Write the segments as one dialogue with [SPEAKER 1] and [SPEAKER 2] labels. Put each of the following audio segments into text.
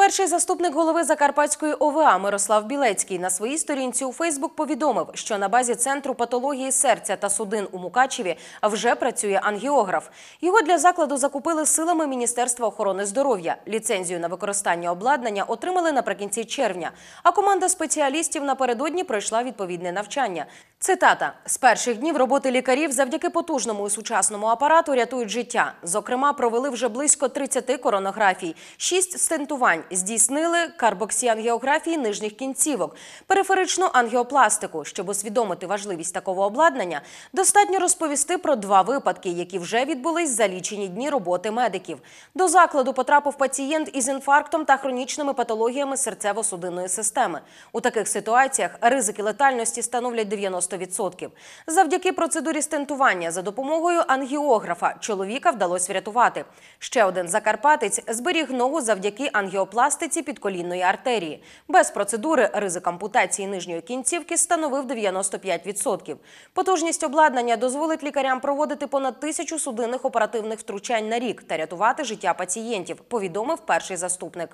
[SPEAKER 1] Перший заступник голови Закарпатської ОВА Мирослав Білецький на своїй сторінці у Фейсбук повідомив, що на базі центру патології серця та судин у Мукачеві вже працює ангіограф. Його для закладу закупили силами Міністерства охорони здоров'я. Ліцензію на використання обладнання отримали наприкінці червня. А команда спеціалістів напередодні пройшла відповідне навчання. Цитата з перших днів роботи лікарів завдяки потужному і сучасному апарату рятують життя. Зокрема, провели вже близько 30 коронографій, 6 стентувань здійснили карбоксі ангіографії нижніх кінцівок, периферичну ангіопластику. Щоб усвідомити важливість такого обладнання, достатньо розповісти про два випадки, які вже відбулись за лічені дні роботи медиків. До закладу потрапив пацієнт із інфарктом та хронічними патологіями серцево-судинної системи. У таких ситуаціях ризики летальності становлять 90%. Завдяки процедурі стентування за допомогою ангіографа чоловіка вдалося врятувати. Ще один закарпатець зберіг ногу завдяки ангіопластику. Пластиці підколінної артерії. Без процедури ризик ампутації нижньої кінцівки становив 95%. Потужність обладнання дозволить лікарям проводити понад тисячу судинних оперативних втручань на рік та рятувати життя пацієнтів. Повідомив перший заступник.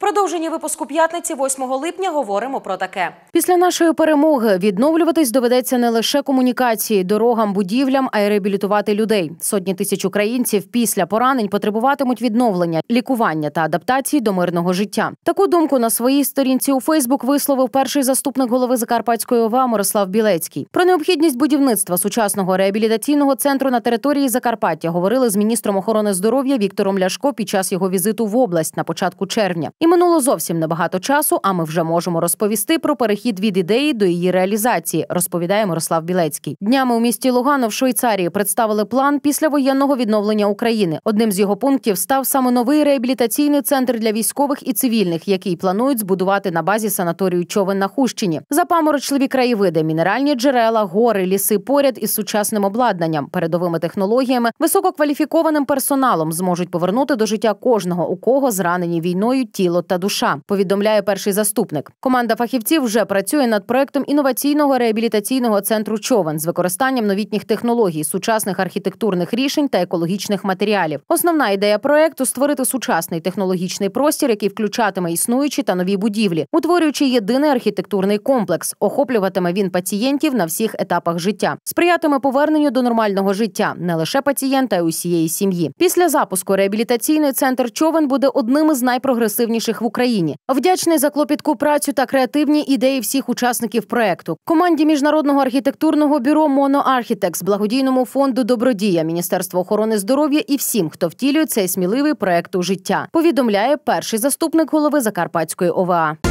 [SPEAKER 1] Продовженні випуску п'ятниці, 8 липня, говоримо про таке. Після нашої перемоги відновлюватись доведеться не лише комунікації, дорогам, будівлям, а й реабілітувати людей. Сотні тисяч українців після поранень потребуватимуть відновлення, лікування та адаптації до мирного життя. Таку думку на своїй сторінці у Фейсбук висловив перший заступник голови Закарпатської ОВА Мирослав Білецький. Про необхідність будівництва сучасного реабілітаційного центру на території Закарпаття говорили з міністром охорони здоров'я Віктором Ляшко під час його візиту в область на початку червня. І минуло зовсім небагато часу, а ми вже можемо розповісти про перехід від ідеї до її реалізації, розповідає Мирослав Білецький. Днями у місті Лугано в Швейцарії представили план після воєнного відновлення України. Одним з його пунктів став саме новий реабілітаційний центр для військових і цивільних, який планують збудувати на базі санаторію човен на Хущині. Запаморочливі краєвиди, мінеральні джерела, гори, ліси поряд із сучасним обладнанням, передовими технологіями, висококваліфікованим персоналом зможуть повернути до життя кожного, у кого зранені війною тіло тіло та душа. Повідомляє перший заступник. Команда фахівців вже працює над проектом інноваційного реабілітаційного центру човен з використанням новітніх технологій, сучасних архітектурних рішень та екологічних матеріалів. Основна ідея проекту створити сучасний технологічний простір, який включатиме існуючі та нові будівлі, утворюючи єдиний архітектурний комплекс. Охоплюватиме він пацієнтів на всіх етапах життя, сприятиме поверненню до нормального життя не лише пацієнта, а й усієї сім'ї. Після запуску реабілітаційний центр човен буде одним із найпрогресивніших найкращих в Україні. Вдячний за клопітку працю та креативні ідеї всіх учасників проекту. Команді міжнародного архітектурного бюро Моноархітекс, благодійному фонду Добродія, Міністерство охорони здоров'я і всім, хто втілює цей сміливий проект у життя. Повідомляє перший заступник голови Закарпатської ОВА.